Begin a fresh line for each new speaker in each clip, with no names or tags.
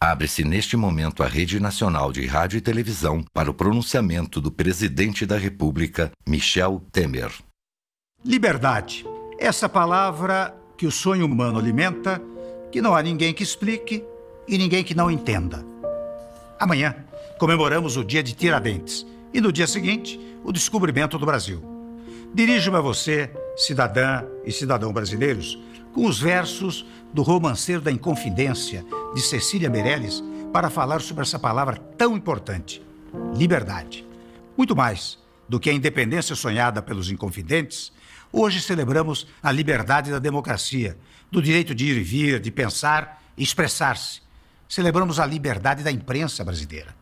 Abre-se neste momento a Rede Nacional de Rádio e Televisão para o pronunciamento do presidente da República, Michel Temer. Liberdade. Essa palavra que o sonho humano alimenta, que não há ninguém que explique e ninguém que não entenda. Amanhã comemoramos o dia de Tiradentes e no dia seguinte, o descobrimento do Brasil. Dirijo-me a você, cidadã e cidadão brasileiros, com os versos do romanceiro da Inconfidência de Cecília Meirelles para falar sobre essa palavra tão importante, liberdade. Muito mais do que a independência sonhada pelos inconfidentes, hoje celebramos a liberdade da democracia, do direito de ir e vir, de pensar e expressar-se. Celebramos a liberdade da imprensa brasileira.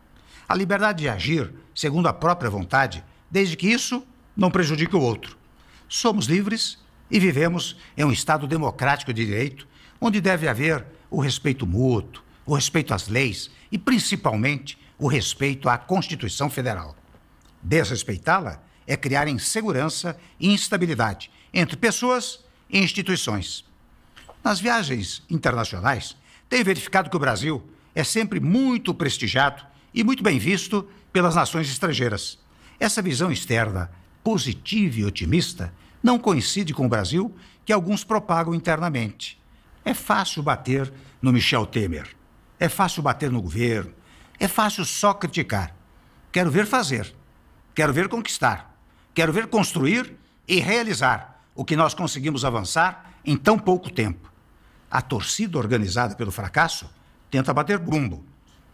A liberdade de agir segundo a própria vontade, desde que isso não prejudique o outro. Somos livres e vivemos em um Estado democrático de direito, onde deve haver o respeito mútuo, o respeito às leis e, principalmente, o respeito à Constituição Federal. Desrespeitá-la é criar insegurança e instabilidade entre pessoas e instituições. Nas viagens internacionais, tenho verificado que o Brasil é sempre muito prestigiado e muito bem visto pelas nações estrangeiras. Essa visão externa, positiva e otimista, não coincide com o Brasil que alguns propagam internamente. É fácil bater no Michel Temer. É fácil bater no governo. É fácil só criticar. Quero ver fazer. Quero ver conquistar. Quero ver construir e realizar o que nós conseguimos avançar em tão pouco tempo. A torcida organizada pelo fracasso tenta bater bumbo,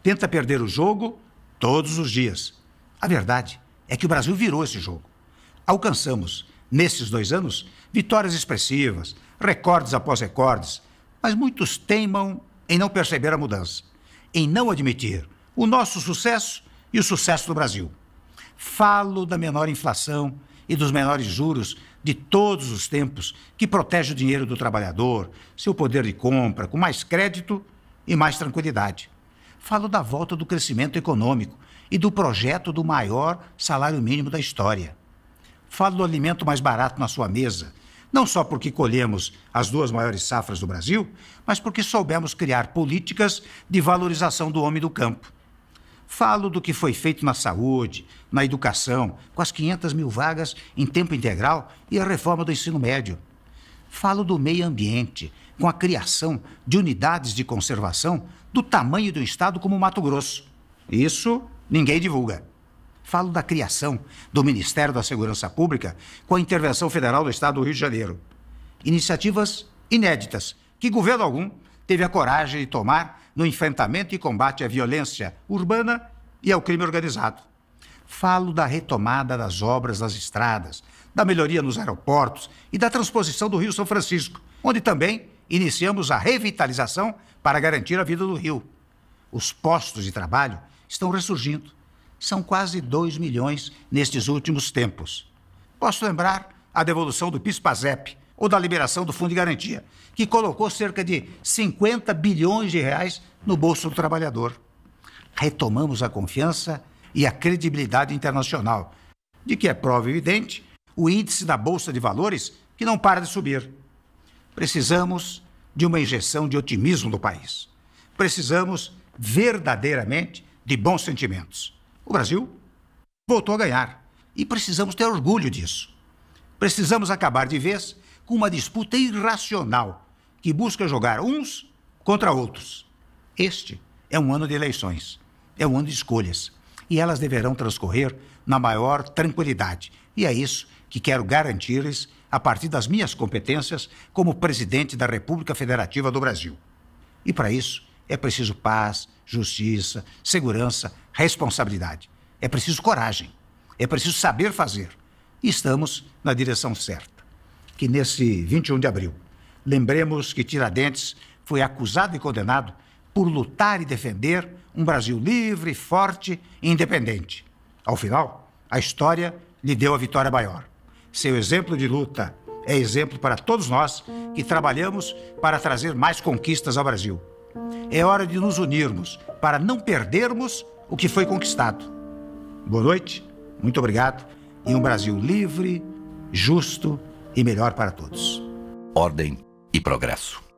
tenta perder o jogo todos os dias. A verdade é que o Brasil virou esse jogo. Alcançamos, nesses dois anos, vitórias expressivas, recordes após recordes, mas muitos teimam em não perceber a mudança, em não admitir o nosso sucesso e o sucesso do Brasil. Falo da menor inflação e dos menores juros de todos os tempos, que protege o dinheiro do trabalhador, seu poder de compra, com mais crédito e mais tranquilidade. Falo da volta do crescimento econômico e do projeto do maior salário mínimo da história. Falo do alimento mais barato na sua mesa não só porque colhemos as duas maiores safras do Brasil, mas porque soubemos criar políticas de valorização do homem do campo. Falo do que foi feito na saúde, na educação, com as 500 mil vagas em tempo integral e a reforma do ensino médio. Falo do meio ambiente, com a criação de unidades de conservação do tamanho do estado como Mato Grosso. Isso ninguém divulga. Falo da criação do Ministério da Segurança Pública com a intervenção federal do Estado do Rio de Janeiro. Iniciativas inéditas que governo algum teve a coragem de tomar no enfrentamento e combate à violência urbana e ao crime organizado. Falo da retomada das obras das estradas, da melhoria nos aeroportos e da transposição do Rio São Francisco, onde também iniciamos a revitalização para garantir a vida do rio. Os postos de trabalho estão ressurgindo são quase 2 milhões nestes últimos tempos. Posso lembrar a devolução do PIS-PASEP ou da liberação do Fundo de Garantia, que colocou cerca de 50 bilhões de reais no bolso do trabalhador. Retomamos a confiança e a credibilidade internacional, de que é prova evidente o índice da Bolsa de Valores, que não para de subir. Precisamos de uma injeção de otimismo no país. Precisamos verdadeiramente de bons sentimentos. O Brasil voltou a ganhar e precisamos ter orgulho disso. Precisamos acabar de vez com uma disputa irracional que busca jogar uns contra outros. Este é um ano de eleições, é um ano de escolhas e elas deverão transcorrer na maior tranquilidade. E é isso que quero garantir-lhes a partir das minhas competências como presidente da República Federativa do Brasil. E para isso, é preciso paz, justiça, segurança, responsabilidade. É preciso coragem. É preciso saber fazer. E estamos na direção certa. Que nesse 21 de abril, lembremos que Tiradentes foi acusado e condenado por lutar e defender um Brasil livre, forte e independente. Ao final, a história lhe deu a vitória maior. Seu exemplo de luta é exemplo para todos nós que trabalhamos para trazer mais conquistas ao Brasil. É hora de nos unirmos para não perdermos o que foi conquistado. Boa noite, muito obrigado e um Brasil livre, justo e melhor para todos. Ordem e progresso.